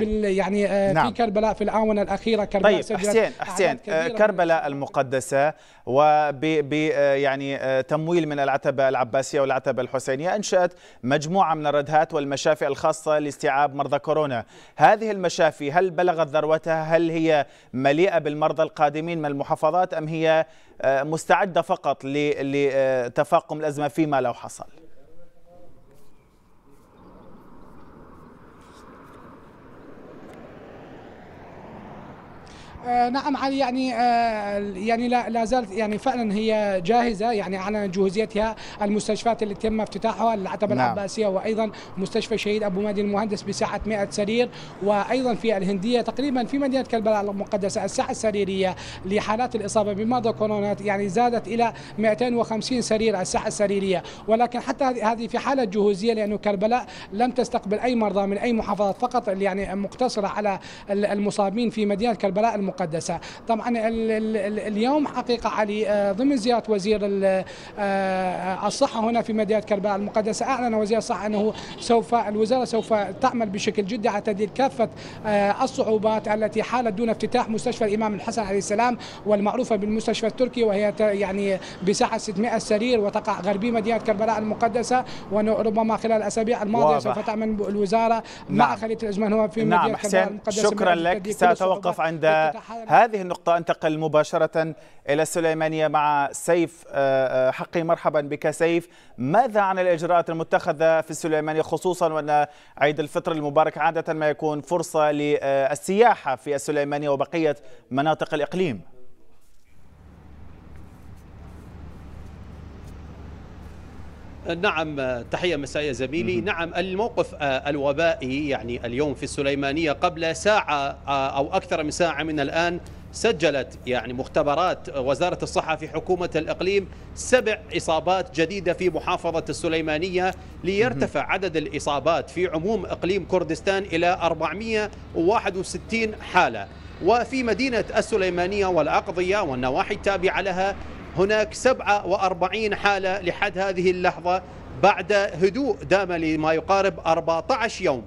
بال يعني نعم. في كربلاء في الاونه الاخيره كربلاء طيب حسين حسين كربلاء المقدسه و يعني تمويل من العتبه العباسيه والعتبه الحسينيه انشات مجموعه من الرد الوجهات والمشافي الخاصة لاستيعاب مرضى كورونا هذه المشافي هل بلغت ذروتها هل هي مليئة بالمرضى القادمين من المحافظات أم هي آه، مستعدة فقط لتفاقم الأزمة فيما لو حصل آه، نعم علي يعني آه، يعني لا, لا زالت يعني فعلا هي جاهزه يعني اعلنت جهوزيتها المستشفيات اللي تم افتتاحها العتبه نعم. العباسيه وايضا مستشفى شهيد ابو مادي المهندس بساحه 100 سرير وايضا في الهنديه تقريبا في مدينه كربلاء المقدسه الساحه السريريه لحالات الاصابه بمرضى كورونا يعني زادت الى 250 سرير الساحه السريريه ولكن حتى هذه في حاله جهوزيه لانه كربلاء لم تستقبل اي مرضى من اي محافظات فقط يعني مقتصره على المصابين في مدينه كربلاء مقدسه طبعا اليوم حقيقه علي آه، ضمن زياره وزير آه، الصحه هنا في مدينه كربلاء المقدسه اعلن وزير الصحه انه سوف الوزاره سوف تعمل بشكل جدي على تدير كافه آه، الصعوبات التي حالت دون افتتاح مستشفى الامام الحسن عليه السلام والمعروفه بالمستشفى التركي وهي يعني بساعة 600 سرير وتقع غربي مدينه كربلاء المقدسه وربما خلال الاسابيع الماضيه واضح. سوف تعمل الوزاره نعم. مع خلية الازمان هو في نعم مدينه كربلاء المقدسه شكرا لك ساتوقف عند هذه النقطة أنتقل مباشرة إلى السليمانية مع سيف آه، آه، حقي مرحبا بك سيف ماذا عن الإجراءات المتخذة في السليمانية خصوصا وأن عيد الفطر المبارك عادة ما يكون فرصة للسياحة في السليمانية وبقية مناطق الإقليم نعم تحية مسائية زميلي نعم الموقف آه، الوبائي يعني اليوم في السليمانية قبل ساعة آه، أو أكثر من ساعة من الآن سجلت يعني مختبرات وزارة الصحة في حكومة الإقليم سبع إصابات جديدة في محافظة السليمانية ليرتفع عدد الإصابات في عموم إقليم كردستان إلى 461 حالة وفي مدينة السليمانية والأقضية والنواحي التابعة لها هناك 47 حالة لحد هذه اللحظة بعد هدوء دام لما يقارب 14 يوم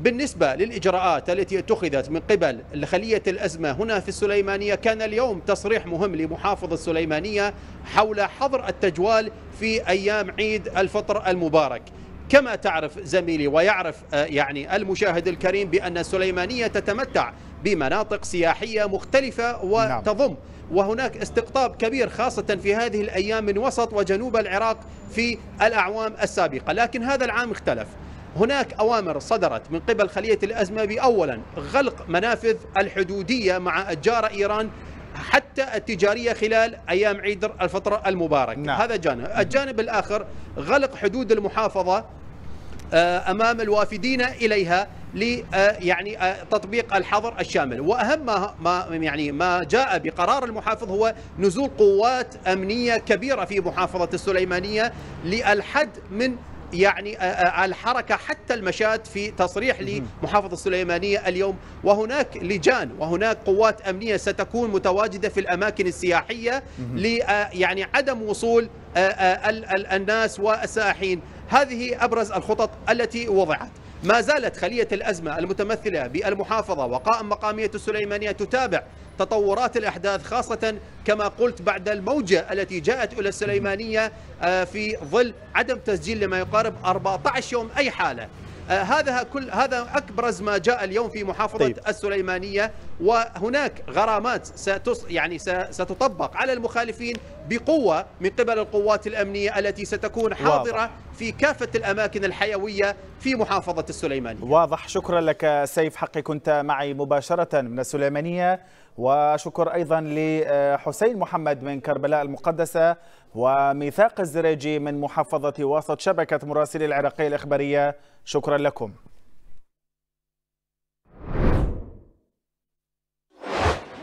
بالنسبة للإجراءات التي اتخذت من قبل خلية الأزمة هنا في السليمانية كان اليوم تصريح مهم لمحافظ السليمانية حول حظر التجوال في أيام عيد الفطر المبارك كما تعرف زميلي ويعرف آه، يعني المشاهد الكريم بأن السليمانية تتمتع بمناطق سياحية مختلفة نعم. وتضم وهناك استقطاب كبير خاصة في هذه الأيام من وسط وجنوب العراق في الأعوام السابقة لكن هذا العام اختلف هناك أوامر صدرت من قبل خلية الأزمة بأولا غلق منافذ الحدودية مع أجار إيران حتى التجارية خلال أيام عيد الفطر المبارك نعم. هذا جانب الجانب الآخر غلق حدود المحافظة آه، أمام الوافدين إليها ل آه، يعني آه، تطبيق الحظر الشامل واهم ما يعني ما جاء بقرار المحافظ هو نزول قوات امنيه كبيره في محافظه السليمانيه للحد من يعني الحركه حتى المشاة في تصريح لمحافظه السليمانيه اليوم وهناك لجان وهناك قوات امنيه ستكون متواجده في الاماكن السياحيه ل يعني عدم وصول الناس والسائحين هذه أبرز الخطط التي وضعت ما زالت خلية الأزمة المتمثلة بالمحافظة وقائم مقامية السليمانية تتابع تطورات الأحداث خاصة كما قلت بعد الموجة التي جاءت إلى السليمانية آه، في ظل عدم تسجيل لما يقارب 14 يوم أي حالة آه، هذا كل هذا أكبر ما جاء اليوم في محافظة طيب. السليمانية وهناك غرامات ستص يعني ستطبق على المخالفين بقوة من قبل القوات الأمنية التي ستكون حاضرة واضح. في كافة الأماكن الحيوية في محافظة السليمانية واضح شكرا لك سيف حقي كنت معي مباشرة من السليمانية وشكر أيضا لحسين محمد من كربلاء المقدسة وميثاق الزريجي من محافظة وسط شبكة مراسلي العراقية الإخبارية شكرا لكم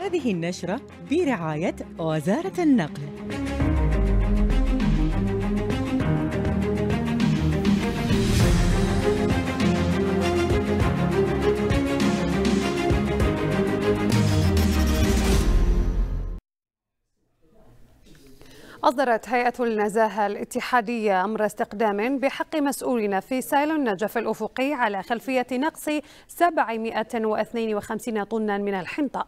هذه النشرة برعاية وزارة النقل أصدرت هيئة النزاهة الاتحادية أمر استقدام بحق مسؤولين في سايل النجف الأفقي على خلفية نقص 752 طنا من الحنطة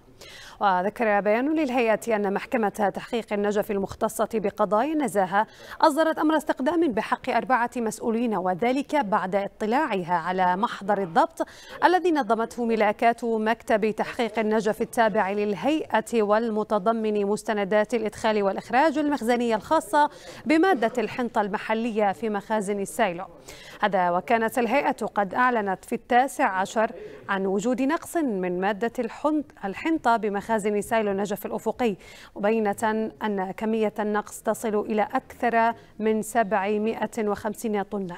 وذكر بيان للهيئة أن محكمة تحقيق النجف المختصة بقضايا النزاهة أصدرت أمر استقدام بحق أربعة مسؤولين وذلك بعد اطلاعها على محضر الضبط الذي نظمته ملاكات مكتب تحقيق النجف التابع للهيئة والمتضمن مستندات الإدخال والإخراج المخزنية الخاصة بمادة الحنطة المحلية في مخازن السايلو هذا وكانت الهيئة قد أعلنت في التاسع عشر عن وجود نقص من مادة الحنطة بمخازن خازن سايلو النجف الأفقي مبينة أن كمية النقص تصل إلى أكثر من 750 طناً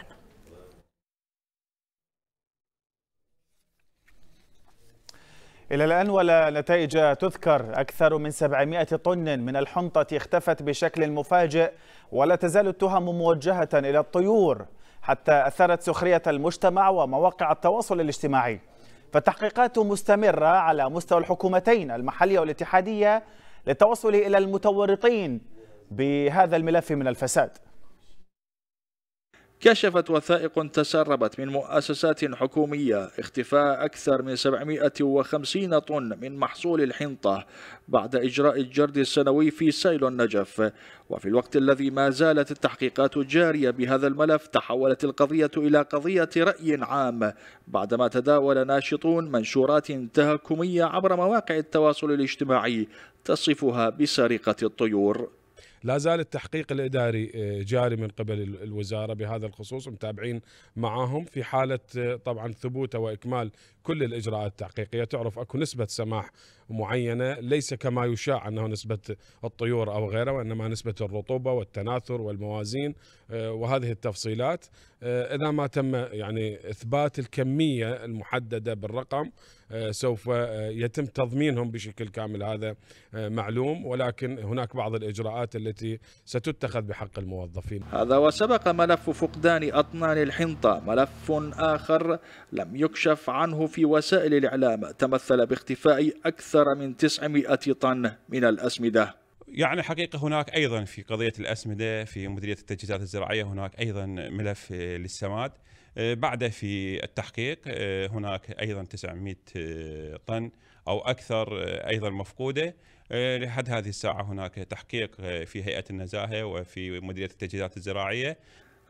إلى الآن ولا نتائج تذكر أكثر من 700 طن من الحنطة اختفت بشكل مفاجئ ولا تزال التهم موجهة إلى الطيور حتى أثارت سخرية المجتمع ومواقع التواصل الاجتماعي فالتحقيقات مستمرة على مستوى الحكومتين المحلية والاتحادية للتوصل إلى المتورطين بهذا الملف من الفساد كشفت وثائق تسربت من مؤسسات حكومية اختفاء أكثر من 750 طن من محصول الحنطة بعد إجراء الجرد السنوي في سيل النجف وفي الوقت الذي ما زالت التحقيقات جارية بهذا الملف تحولت القضية إلى قضية رأي عام بعدما تداول ناشطون منشورات تهكمية عبر مواقع التواصل الاجتماعي تصفها بسرقة الطيور لا زال التحقيق الاداري آه، جاري من قبل الوزاره بهذا الخصوص متابعين معاهم في حاله آه، طبعا ثبوته واكمال كل الاجراءات التحقيقيه تعرف اكو نسبه سماح معينه ليس كما يشاع انه نسبه الطيور او غيره وانما نسبه الرطوبه والتناثر والموازين آه، وهذه التفصيلات اذا ما تم يعني اثبات الكميه المحدده بالرقم آه، سوف آه، يتم تضمينهم بشكل كامل هذا آه، معلوم ولكن هناك بعض الإجراءات التي ستتخذ بحق الموظفين هذا وسبق ملف فقدان أطنان الحنطة ملف آخر لم يكشف عنه في وسائل الإعلام تمثل باختفاء أكثر من 900 طن من الأسمدة يعني حقيقه هناك ايضا في قضيه الاسمده في مديريه التجهيزات الزراعيه هناك ايضا ملف للسماد آه، بعد في التحقيق آه، هناك ايضا 900 آه، طن او اكثر ايضا مفقوده لحد هذه الساعه هناك تحقيق في هيئه النزاهه وفي مديريه التجهيزات الزراعيه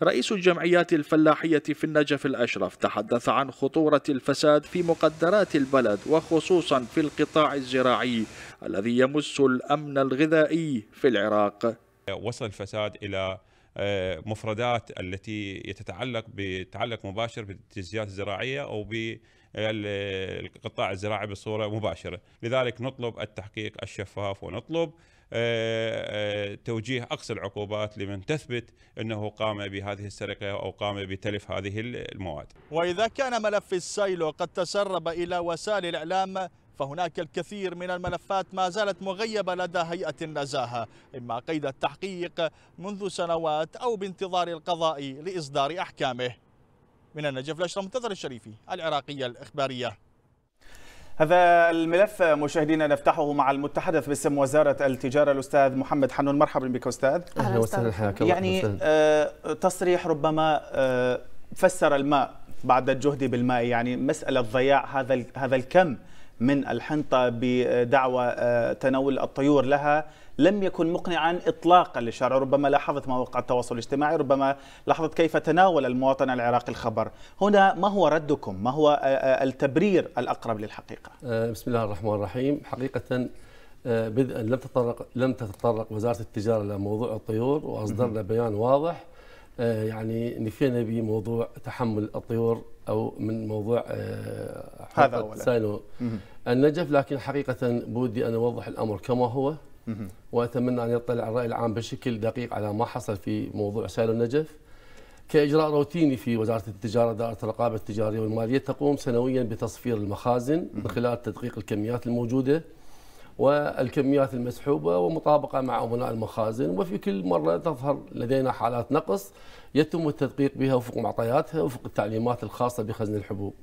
رئيس الجمعيات الفلاحية في النجف الأشرف تحدث عن خطورة الفساد في مقدرات البلد وخصوصا في القطاع الزراعي الذي يمس الأمن الغذائي في العراق وصل الفساد إلى آه، مفردات التي يتتعلق بتعلق مباشر بالتجزئات الزراعيه او بالقطاع الزراعي بصوره مباشره، لذلك نطلب التحقيق الشفاف ونطلب آه، آه، توجيه اقصى العقوبات لمن تثبت انه قام بهذه السرقه او قام بتلف هذه المواد. واذا كان ملف السايلو قد تسرب الى وسائل الاعلام فهناك الكثير من الملفات ما زالت مغيبة لدى هيئة النزاهة إما قيد التحقيق منذ سنوات أو بانتظار القضاء لإصدار أحكامه من النجف لشرة منتظر الشريفي العراقية الإخبارية هذا الملف مشاهدينا نفتحه مع المتحدث باسم وزاره التجاره الاستاذ محمد حنون مرحبا بك استاذ اهلا وسهلا حياك الله يعني آه تصريح ربما آه فسر الماء بعد الجهد بالماء يعني مساله ضياع هذا هذا الكم من الحنطة بدعوى آه، تناول الطيور لها لم يكن مقنعا اطلاقا للشارع ربما لاحظت مواقع التواصل الاجتماعي ربما لاحظت كيف تناول المواطن العراقي الخبر هنا ما هو ردكم ما هو آه، آه، التبرير الأقرب للحقيقة بسم الله الرحمن الرحيم حقيقة بدءا لم تتطرق لم تتطرق وزاره التجاره لموضوع الطيور واصدرنا بيان واضح يعني نفينا بموضوع تحمل الطيور او من موضوع آه، هذا سايلو النجف لكن حقيقه بودي ان اوضح الامر كما هو واتمنى ان يطلع الراي العام بشكل دقيق على ما حصل في موضوع سايلو النجف كاجراء روتيني في وزاره التجاره دائره الرقابه التجاريه والماليه تقوم سنويا بتصفير المخازن من خلال تدقيق الكميات الموجوده والكميات المسحوبة ومطابقة مع أمناء المخازن وفي كل مرة تظهر لدينا حالات نقص يتم التدقيق بها وفق معطياتها وفق التعليمات الخاصة بخزن الحبوب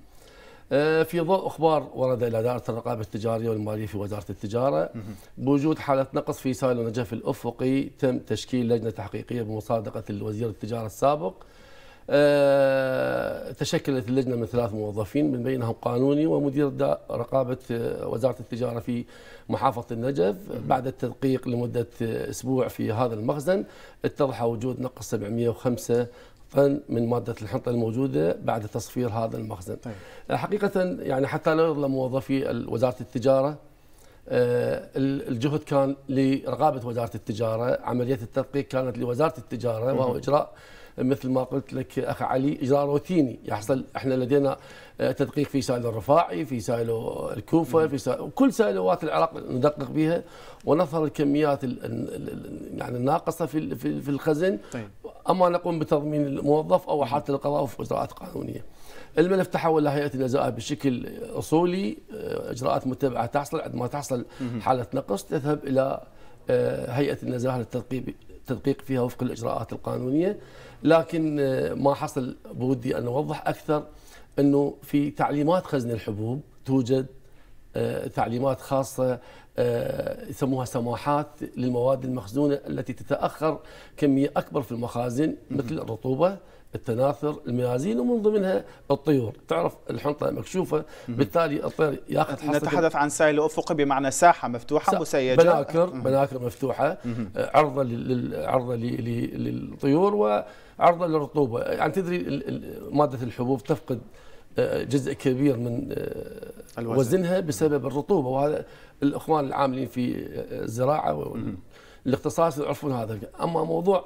آه، في ضوء اخبار ورد الى دائره الرقابه التجاريه والماليه في وزاره التجاره بوجود حاله نقص في سائل النجف الافقي تم تشكيل لجنه تحقيقيه بمصادقه الوزير التجاره السابق آه، تشكلت اللجنه من ثلاث موظفين من بينهم قانوني ومدير رقابه آه، وزاره التجاره في محافظه النجف بعد التدقيق لمده اسبوع في هذا المخزن اتضح وجود نقص 705 طن من ماده الحنطه الموجوده بعد تصفير هذا المخزن. طيب. آه، حقيقه يعني حتى لا يظلم موظفي وزاره التجاره الجهد كان لرقابه وزاره التجاره، عمليه التدقيق كانت لوزاره التجاره وهو اجراء مثل ما قلت لك اخ علي اجراء روتيني يحصل احنا لدينا آه، تدقيق في سائل الرفاعي في سائل الكوفه في سائل كل سائلوات العراق ندقق بها ونظهر الكميات يعني الناقصه في في الخزن طيب. اما نقوم بتضمين الموظف او حتى القضاء في اجراءات قانونيه. الملف تحول لهيئه النزاهه بشكل اصولي آه، اجراءات متبعه تحصل عندما تحصل حاله نقص تذهب الى آه، هيئه النزاهه للتدقيق تدقيق فيها وفق الاجراءات القانونيه لكن آه، ما حصل بودي ان اوضح اكثر انه في تعليمات خزن الحبوب توجد آه، تعليمات خاصه آه، يسموها سماحات للمواد المخزونه التي تتاخر كميه اكبر في المخازن مثل الرطوبه التناثر الميازين ومن ضمنها الطيور تعرف الحنطه مكشوفه بالتالي الطير ياخذ حصته نتحدث عن سائل افقي بمعنى ساحه مفتوحه مسيجه بناكر بناكر مفتوحه آه، عرضه لل... عرضه للطيور وعرضه للرطوبه يعني تدري ماده الحبوب تفقد آه، جزء كبير من آه، الوزن. وزنها بسبب الرطوبه وهذا الاخوان العاملين في الزراعه والاختصاص يعرفون هذا اما موضوع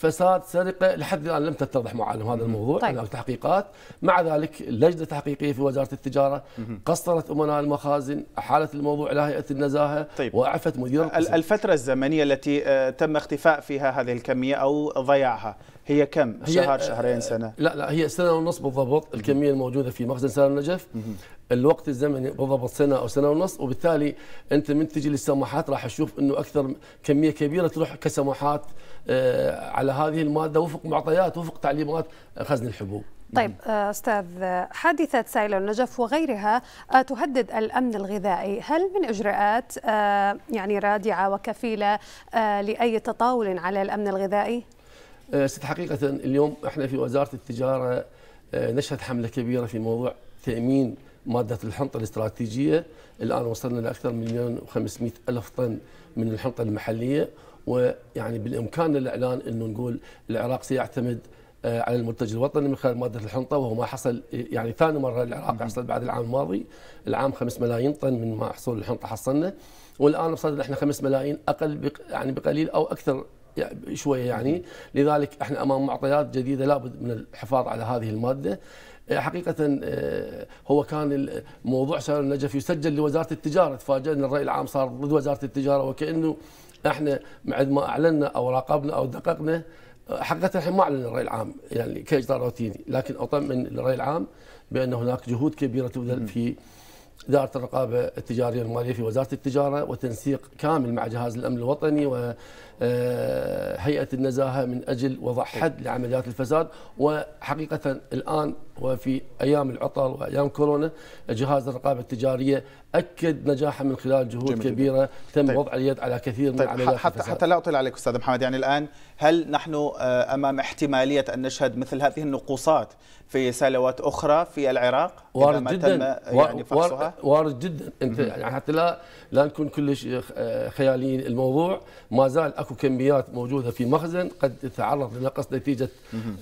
فساد سرقه لحد الان لم تتضح معالم هذا الموضوع طيب. هناك تحقيقات مع ذلك لجنه تحقيقيه في وزاره التجاره قصرت امناء المخازن احالت الموضوع الى هيئه النزاهه طيب. واعفت مدير القسم. الفتره الزمنيه التي آه، تم اختفاء فيها هذه الكميه او ضياعها هي كم هي شهر آه، شهرين سنه لا لا هي سنه ونص بالضبط الكميه الموجوده في مخزن سهل النجف الوقت الزمني بالضبط سنه او سنه ونص وبالتالي انت من تجي للسماحات راح تشوف انه اكثر كميه كبيره تروح كسماحات آه، على هذه الماده وفق معطيات وفق تعليمات خزن الحبوب. طيب آه، استاذ حادثه سائل النجف وغيرها آه، تهدد الامن الغذائي، هل من اجراءات يعني رادعه وكفيله لاي تطاول على الامن الغذائي؟ ست حقيقه اليوم احنا في وزاره التجاره نشهد حمله كبيره في موضوع تامين مادة الحنطة الاستراتيجية الآن وصلنا لأكثر من مليون و500 ألف طن من الحنطة المحلية ويعني بالإمكان الإعلان أنه نقول العراق سيعتمد آه، على المنتج الوطني من خلال ماده الحنطه وهو ما حصل يعني ثاني مره العراق حصل بعد العام الماضي العام 5 ملايين طن من محصول الحنطه حصلنا والان وصلنا احنا 5 ملايين اقل يعني بقليل او اكثر شويه يعني لذلك احنا امام معطيات جديده لابد من الحفاظ على هذه الماده حقيقه آه، هو كان موضوع سهل النجف يسجل لوزاره التجاره تفاجئنا الراي العام صار ضد وزاره التجاره وكانه احنا بعد ما اعلنا او راقبنا او دققنا حقيقه الحين ما اعلن الراي العام يعني كاجراء روتيني لكن اطمن الراي العام بان هناك جهود كبيره تبذل في إدارة الرقابة التجارية الماليه في وزارة التجارة وتنسيق كامل مع جهاز الأمن الوطني و آه، هيئه النزاهه من اجل وضع حد لعمليات الفساد وحقيقه الان وفي ايام العطل وايام كورونا جهاز الرقابه التجاريه اكد نجاحه من خلال جهود كبيره جدا. تم طيب. وضع اليد على كثير طيب. من عمليات حتى الفساد. حتى لا اطيل عليك استاذ محمد يعني الان هل نحن آه، امام احتماليه ان نشهد مثل هذه النقوصات في سلوات اخرى في العراق وارد جدا يعني فحصها؟ وارد جدا انت يعني حتى لا لا نكون كلش آه، خياليين الموضوع ما زال اكو اكو كميات موجوده في مخزن قد تتعرض لنقص نتيجه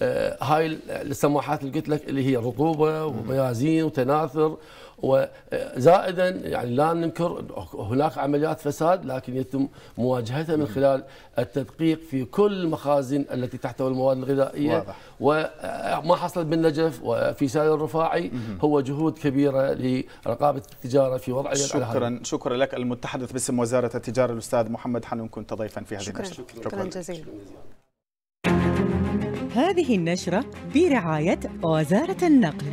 آه، هاي السماحات اللي قلت لك اللي هي رطوبه وبيازين وتناثر وزائدا يعني لا ننكر هناك عمليات فساد لكن يتم مواجهتها من خلال التدقيق في كل المخازن التي تحتوي المواد الغذائيه واضح. وما حصل بالنجف وفي سائر الرفاعي هو جهود كبيره لرقابه التجاره في وضع شكرا على شكرا لك المتحدث باسم وزاره التجاره الاستاذ محمد حنون كنت ضيفا في هذه شكرا النشره شكرا, شكرا جزيلا هذه النشره برعايه وزاره النقل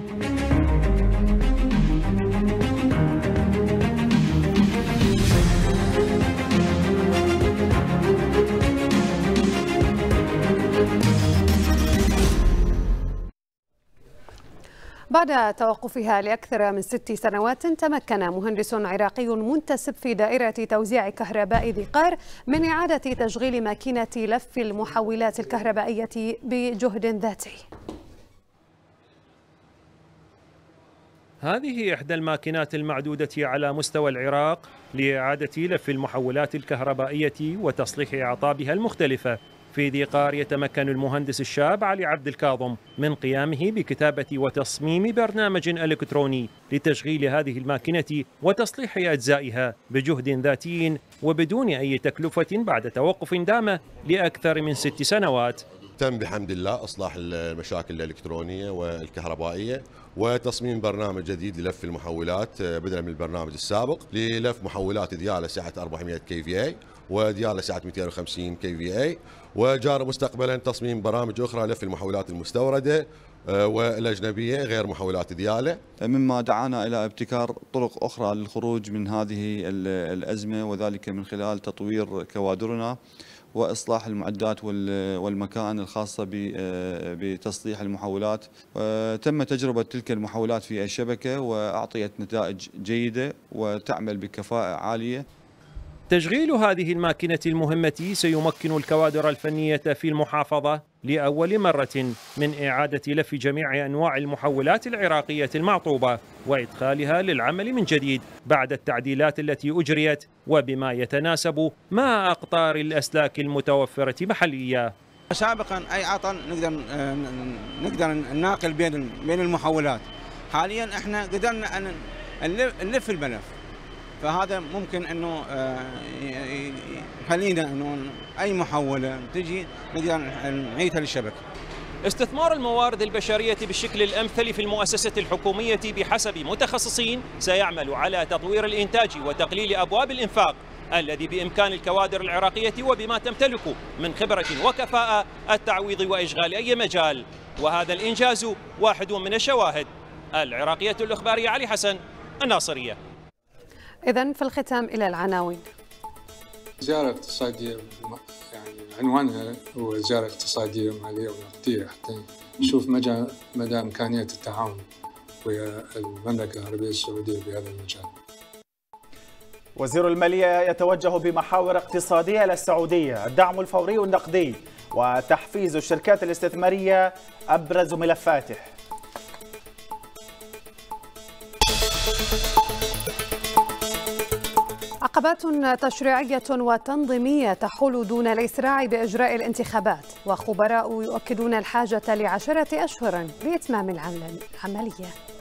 بعد توقفها لأكثر من ست سنوات تمكن مهندس عراقي منتسب في دائرة توزيع كهرباء ذي قار من إعادة تشغيل ماكينة لف المحولات الكهربائية بجهد ذاتي هذه إحدى الماكينات المعدودة على مستوى العراق لإعادة لف المحولات الكهربائية وتصليح أعطابها المختلفة في ذي قار يتمكن المهندس الشاب علي عبد الكاظم من قيامه بكتابة وتصميم برنامج إلكتروني لتشغيل هذه الماكنة وتصليح أجزائها بجهد ذاتي وبدون أي تكلفة بعد توقف دام لأكثر من ست سنوات تم بحمد الله إصلاح المشاكل الإلكترونية والكهربائية وتصميم برنامج جديد للف المحولات بدلا من البرنامج السابق للف محولات ديالة سعة 400 كي في اي وديالة سعة 250 كي في اي وجار مستقبلا تصميم برامج أخرى لف المحولات المستوردة آه، والأجنبية غير محولات ديالة مما دعانا إلى ابتكار طرق أخرى للخروج من هذه الأزمة وذلك من خلال تطوير كوادرنا واصلاح المعدات والمكائن الخاصه آه، بتصليح المحولات آه، تم تجربه تلك المحولات في الشبكه واعطيت نتائج جيده وتعمل بكفاءه عاليه تشغيل هذه الماكنة المهمة سيمكن الكوادر الفنية في المحافظة لأول مرة من إعادة لف جميع أنواع المحولات العراقية المعطوبة وإدخالها للعمل من جديد بعد التعديلات التي أجريت وبما يتناسب مع أقطار الأسلاك المتوفرة محليا سابقا أي عطل نقدر نقدر نناقل بين بين المحولات حاليا احنا قدرنا ان نلف الملف فهذا ممكن انه يخلينا آه، انه اي محوله تجي نقدر نعيدها للشبكه. استثمار الموارد البشرية بالشكل الأمثل في المؤسسة الحكومية بحسب متخصصين سيعمل على تطوير الإنتاج وتقليل أبواب الإنفاق الذي بإمكان الكوادر العراقية وبما تمتلك من خبرة وكفاءة التعويض وإشغال أي مجال وهذا الإنجاز واحد من الشواهد العراقية الإخبارية علي حسن الناصرية إذا في الختام إلى العناوين زيارة اقتصادية يعني عنوانها هو زيارة اقتصادية مالية ونقدية حتى نشوف مدى مدى إمكانية التعاون ويا المملكة العربية السعودية بهذا المجال وزير المالية يتوجه بمحاور اقتصادية إلى السعودية الدعم الفوري النقدي وتحفيز الشركات الاستثمارية أبرز ملفاته عقبات تشريعية وتنظيمية تحول دون الإسراع بإجراء الانتخابات وخبراء يؤكدون الحاجة لعشرة أشهر لإتمام العملية